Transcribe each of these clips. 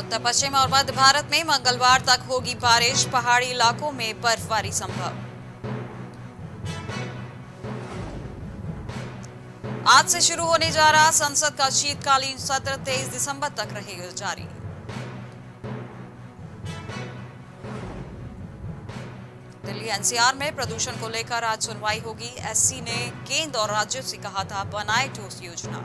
उत्तर पश्चिम और मध्य भारत में मंगलवार तक होगी बारिश पहाड़ी इलाकों में बर्फबारी संभव आज से शुरू होने जा रहा संसद का शीतकालीन सत्र 23 दिसंबर तक रहेगा जारी दिल्ली एनसीआर में प्रदूषण को लेकर आज सुनवाई होगी एससी ने केंद्र और राज्यों से कहा था बनाए ठोस योजना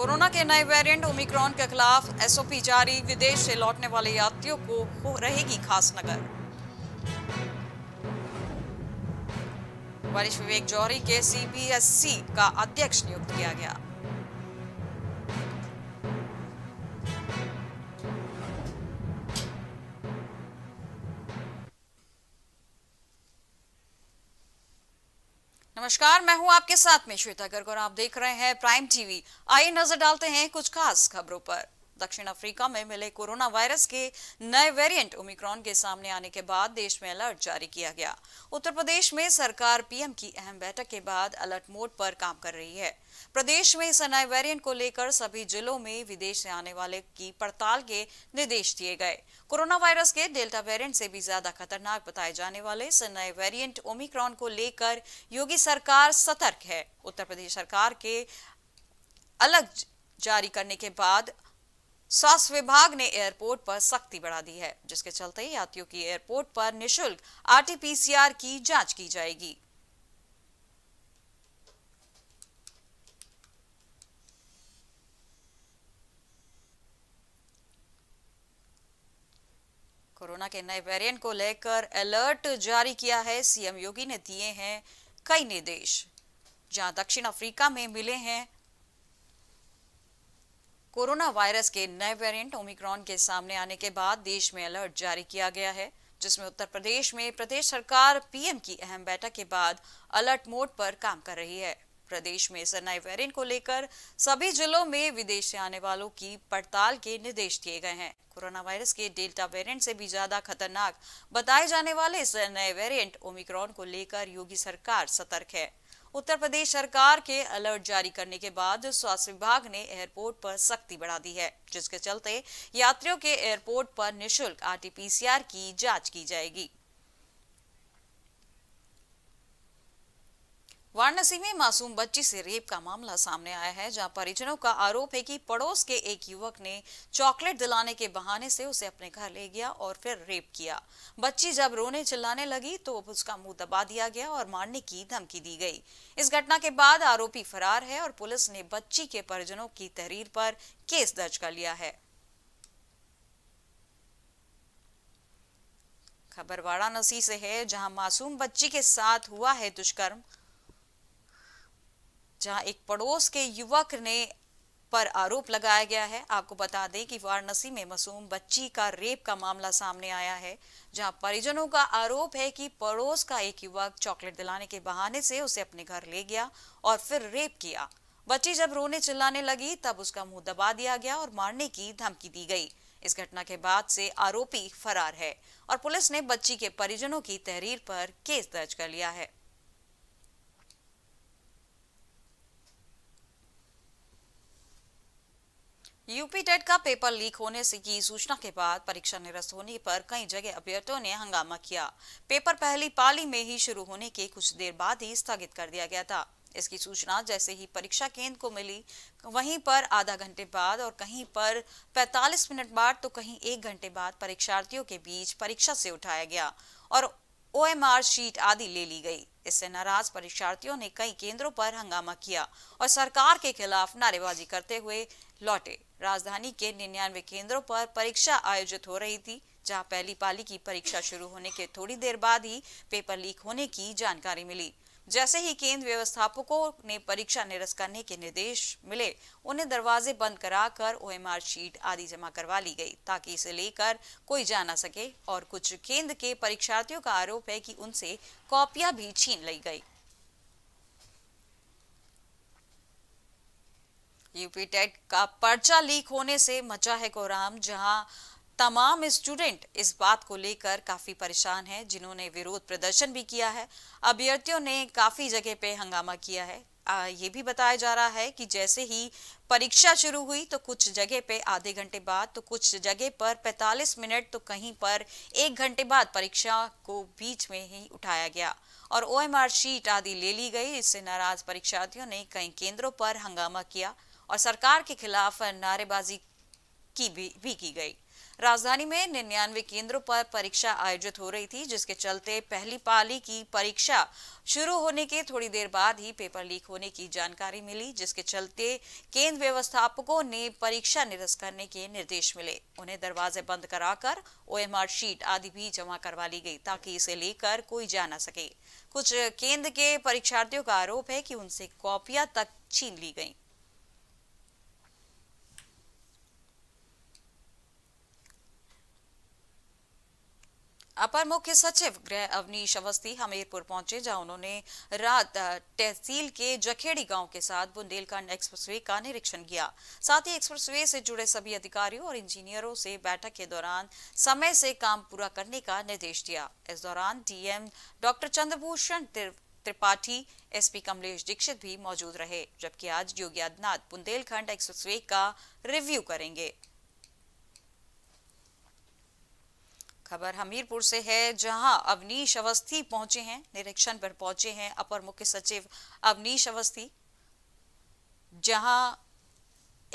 कोरोना के नए वेरिएंट ओमिक्रॉन के खिलाफ एसओपी जारी विदेश से लौटने वाले यात्रियों को हो रहेगी खास नगर वरिष्ठ विवेक जौहरी के सीबीएसई का अध्यक्ष नियुक्त किया गया नमस्कार मैं हूं आपके साथ में श्वेता गर्ग और आप देख रहे हैं प्राइम टीवी आइए नजर डालते हैं कुछ खास खबरों पर दक्षिण अफ्रीका में मिले कोरोना वायरस के नए वेरिएंट ओमिक्रॉन के सामने आने के बाद देश में अलर्ट जारी किया गया उत्तर प्रदेश में सरकार पीएम की अहम बैठक के बाद अलर्ट मोड पर काम कर रही है प्रदेश में इस नए वेरिएंट को लेकर सभी जिलों में विदेश से आने वाले की पड़ताल के निर्देश दिए गए कोरोना वायरस के डेल्टा वेरियंट से भी ज्यादा खतरनाक बताए जाने वाले इस नए वेरियंट ओमिक्रॉन को लेकर योगी सरकार सतर्क है उत्तर प्रदेश सरकार के अलग जारी करने के बाद स्वास्थ्य विभाग ने एयरपोर्ट पर सख्ती बढ़ा दी है जिसके चलते यात्रियों की एयरपोर्ट पर निशुल्क आरटीपीसीआर की जांच की जाएगी कोरोना के नए वेरिएंट को लेकर अलर्ट जारी किया है सीएम योगी ने दिए हैं कई निर्देश जहां दक्षिण अफ्रीका में मिले हैं कोरोना वायरस के नए वेरिएंट ओमिक्रॉन के सामने आने के बाद देश में अलर्ट जारी किया गया है जिसमें उत्तर प्रदेश में प्रदेश सरकार पीएम की अहम बैठक के बाद अलर्ट मोड पर काम कर रही है प्रदेश में इस नए वेरिएंट को लेकर सभी जिलों में विदेश से आने वालों की पड़ताल के निर्देश दिए गए हैं कोरोना वायरस के डेल्टा वेरिएंट से भी ज्यादा खतरनाक बताए जाने वाले इस नए वेरिएंट ओमिक्रॉन को लेकर योगी सरकार सतर्क है उत्तर प्रदेश सरकार के अलर्ट जारी करने के बाद स्वास्थ्य विभाग ने एयरपोर्ट पर सख्ती बढ़ा दी है जिसके चलते यात्रियों के एयरपोर्ट पर निशुल्क आरटीपीसीआर की जांच की जाएगी वाराणसी में मासूम बच्ची से रेप का मामला सामने आया है जहां परिजनों का आरोप है कि पड़ोस के एक युवक ने चॉकलेट दिलाने के बहाने से उसे अपने घर ले गया और फिर रेप किया बच्ची जब रोने चिल्लाने लगी तो उसका मुंह दबा दिया गया और मारने की धमकी दी गई इस घटना के बाद आरोपी फरार है और पुलिस ने बच्ची के परिजनों की तहरीर पर केस दर्ज कर लिया है खबर वाराणसी से है जहां मासूम बच्ची के साथ हुआ है दुष्कर्म जहां एक पड़ोस के युवक ने पर आरोप लगाया गया है आपको बता दें कि वाराणसी में मासूम बच्ची का रेप का मामला सामने आया है जहां परिजनों का आरोप है कि पड़ोस का एक युवक चॉकलेट दिलाने के बहाने से उसे अपने घर ले गया और फिर रेप किया बच्ची जब रोने चिल्लाने लगी तब उसका मुंह दबा दिया गया और मारने की धमकी दी गई इस घटना के बाद से आरोपी फरार है और पुलिस ने बच्ची के परिजनों की तहरीर पर केस दर्ज कर लिया है यूपी टेट का पेपर लीक होने से की सूचना के बाद परीक्षा निरस्त होने पर कई जगह अभ्यर्थियों ने हंगामा किया पेपर पहली पाली में ही शुरू होने के कुछ देर बाद ही स्थगित कर दिया गया था इसकी सूचना जैसे ही परीक्षा केंद्र को मिली वहीं पर आधा घंटे बाद और कहीं पर 45 मिनट बाद तो कहीं एक घंटे बाद परीक्षार्थियों के बीच परीक्षा से उठाया गया और ओ शीट आदि ले ली गई इससे नाराज परीक्षार्थियों ने कई केंद्रों पर हंगामा किया और सरकार के खिलाफ नारेबाजी करते हुए लौटे राजधानी के निन्यानवे केंद्रों पर परीक्षा आयोजित हो रही थी जहां पहली पाली की परीक्षा शुरू होने के थोड़ी देर बाद ही पेपर लीक होने की जानकारी मिली जैसे ही केंद्र व्यवस्थापकों ने परीक्षा निरस्त करने के निर्देश मिले उन्हें दरवाजे बंद कराकर ओएमआर शीट आदि जमा करवा ली गई ताकि इसे लेकर कोई जा ना सके और कुछ केंद्र के परीक्षार्थियों का आरोप है कि उनसे कॉपियां भी छीन ली गई यूपी टेट का पर्चा लीक होने से मचा है कोराम जहां तमाम स्टूडेंट इस बात को लेकर काफी परेशान हैं जिन्होंने विरोध प्रदर्शन भी किया है अभ्यर्थियों ने काफी जगह पे हंगामा किया है आ, ये भी बताया जा रहा है कि जैसे ही परीक्षा शुरू हुई तो कुछ जगह पे आधे घंटे बाद तो कुछ जगह पर 45 मिनट तो कहीं पर एक घंटे बाद परीक्षा को बीच में ही उठाया गया और ओ शीट आदि ले ली गई इससे नाराज परीक्षार्थियों ने कई केंद्रों पर हंगामा किया और सरकार के खिलाफ नारेबाजी की भी, भी की गई राजधानी में निन्यानवे केंद्रों पर परीक्षा आयोजित हो रही थी जिसके चलते पहली पाली की परीक्षा शुरू होने के थोड़ी देर बाद ही पेपर लीक होने की जानकारी मिली जिसके चलते केंद्र व्यवस्थापकों ने परीक्षा निरस्त करने के निर्देश मिले उन्हें दरवाजे बंद कराकर ओएमआर शीट आदि भी जमा करवा ली गई ताकि इसे लेकर कोई जा ना सके कुछ केंद्र के परीक्षार्थियों का आरोप है कि उनसे कॉपियां तक छीन ली गयी अपर मुख्य सचिव गृह अवनीश अवस्थी हमीरपुर पहुंचे जहां उन्होंने रात तहसील के जखेड़ी गांव के साथ बुंदेलखंड एक्सप्रेसवे का निरीक्षण किया साथ ही एक्सप्रेसवे से जुड़े सभी अधिकारियों और इंजीनियरों से बैठक के दौरान समय से काम पूरा करने का निर्देश दिया इस दौरान DM doctor Chandrabhushan Tripathi SP Kamlesh Dikshit भी मौजूद रहे जबकि आज योगी आदित्यनाथ बुंदेलखंड एक्सप्रेस का रिव्यू करेंगे खबर हमीरपुर से है जहां अवनीश अवस्थी पहुंचे हैं निरीक्षण पर पहुंचे हैं अपर मुख्य सचिव अवनीश अवस्थी जहां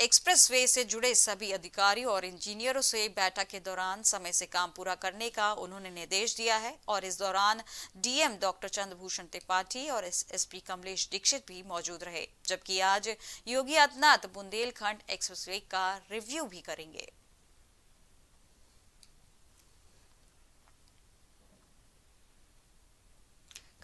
एक्सप्रेसवे से जुड़े सभी अधिकारियों और इंजीनियरों से बैठक के दौरान समय से काम पूरा करने का उन्होंने निर्देश दिया है और इस दौरान डीएम डॉक्टर चंद्रभूषण त्रिपाठी और एसपी कमलेश दीक्षित भी मौजूद रहे जबकि आज योगी आदित्यनाथ बुंदेलखंड एक्सप्रेसवे का रिव्यू भी करेंगे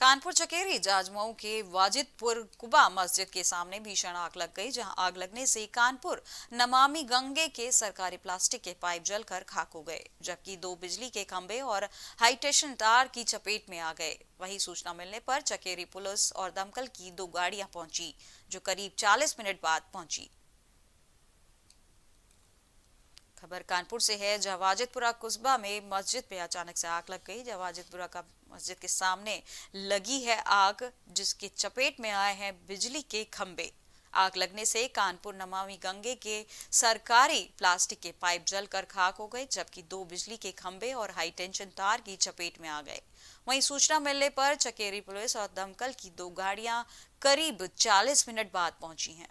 कानपुर चकेरी जाजमऊ के वाजिदपुर कुबा मस्जिद के सामने भीषण आग लग गई जहां आग लगने से कानपुर नमामि गंगे के सरकारी प्लास्टिक के पाइप जलकर खाक हो गए जबकि दो बिजली के खंभे और हाईटेशन तार की चपेट में आ गए वही सूचना मिलने पर चकेरी पुलिस और दमकल की दो गाड़ियां पहुंची जो करीब चालीस मिनट बाद पहुंची खबर कानपुर से है जवाजिदपुरा कुस्बा में मस्जिद पे अचानक से आग लग गई जवाजिदपुरा का मस्जिद के सामने लगी है आग जिसके चपेट में आए हैं बिजली के खंबे आग लगने से कानपुर नमामि गंगे के सरकारी प्लास्टिक के पाइप जलकर खाक हो गए जबकि दो बिजली के खंबे और हाई टेंशन तार की चपेट में आ गए वहीं सूचना मिलने पर चकेरी पुलिस और दमकल की दो गाड़ियां करीब 40 मिनट बाद पहुंची हैं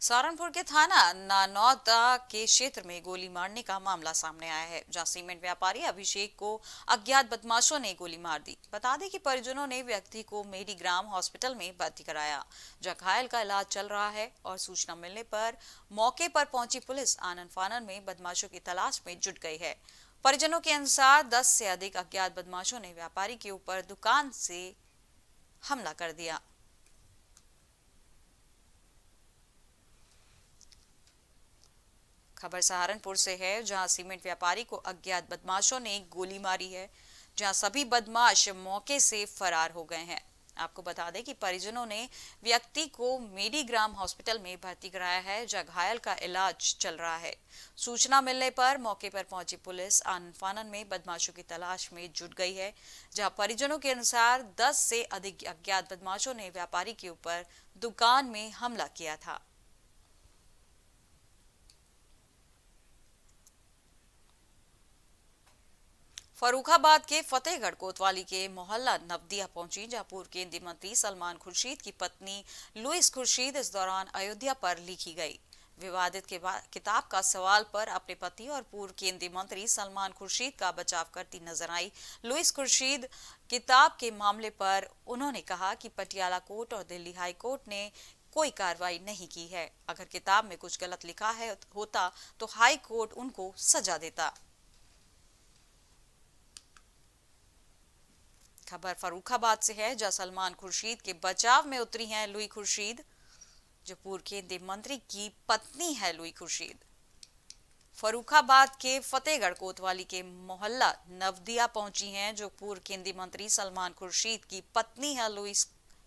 सहारनपुर के थाना नानौदा के क्षेत्र में गोली मारने का मामला सामने आया है जहां सीमेंट व्यापारी अभिषेक को अज्ञात बदमाशों ने गोली मार दी बता दें कि परिजनों ने व्यक्ति को मेरी ग्राम हॉस्पिटल में भर्ती कराया जहां घायल का इलाज चल रहा है और सूचना मिलने पर मौके पर पहुंची पुलिस आनंद फानन में बदमाशों की तलाश में जुट गई है परिजनों के अनुसार दस से अधिक अज्ञात बदमाशों ने व्यापारी के ऊपर दुकान से हमला कर दिया खबर सहारनपुर से है जहां सीमेंट व्यापारी को अज्ञात बदमाशों ने गोली मारी है जहां सभी बदमाश मौके से फरार हो गए हैं आपको बता दें कि परिजनों ने व्यक्ति को मेडीग्राम हॉस्पिटल में भर्ती कराया है जहां घायल का इलाज चल रहा है सूचना मिलने पर मौके पर पहुंची पुलिस आनफानन में बदमाशों की तलाश में जुट गई है जहां परिजनों के अनुसार 10 से अधिक अज्ञात बदमाशों ने व्यापारी के ऊपर दुकान में हमला किया था फरूखाबाद के फतेहगढ़ कोतवाली के मोहल्ला नवदिया पहुंची जहां पूर्व केंद्रीय मंत्री सलमान खुर्शीद की पत्नी लुइस खुर्शीद इस दौरान अयोध्या पर लिखी गई विवादित किताब का सवाल पर अपने पति और पूर्व केंद्रीय मंत्री सलमान खुर्शीद का बचाव करती नजर आई लुइस खुर्शीद किताब के मामले पर उन्होंने कहा कि पटियाला कोर्ट और दिल्ली हाई कोर्ट ने कोई कार्रवाई नहीं की है अगर किताब में कुछ गलत लिखा है होता तो हाई कोर्ट उनको सजा देता खबर फरूखाबाद से है जहां सलमान खुर्शीद के बचाव में उतरी हैं लुई खुर्शीद जो पूर्व केंद्रीय मंत्री की पत्नी है लुई खुर्शीद फरूखाबाद के फतेहगढ़ कोतवाली के मोहल्ला नवदिया पहुंची हैं जो पूर्व केंद्रीय मंत्री सलमान खुर्शीद की पत्नी है लुईस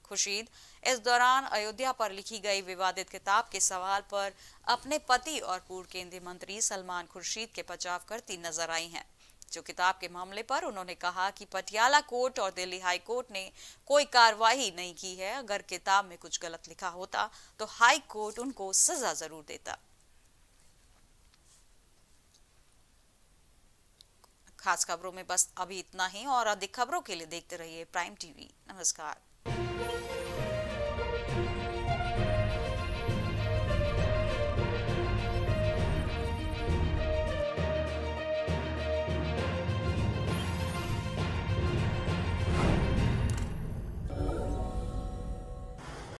खुर्शीद इस दौरान अयोध्या पर लिखी गई विवादित किताब के सवाल पर अपने पति और पूर्व केंद्रीय मंत्री सलमान खुर्शीद के बचाव करती नजर आई हैं जो किताब के मामले पर उन्होंने कहा कि पटियाला कोर्ट और दिल्ली हाई कोर्ट ने कोई कार्रवाई नहीं की है अगर किताब में कुछ गलत लिखा होता तो हाई कोर्ट उनको सजा जरूर देता खास खबरों में बस अभी इतना ही और अधिक खबरों के लिए देखते रहिए प्राइम टीवी नमस्कार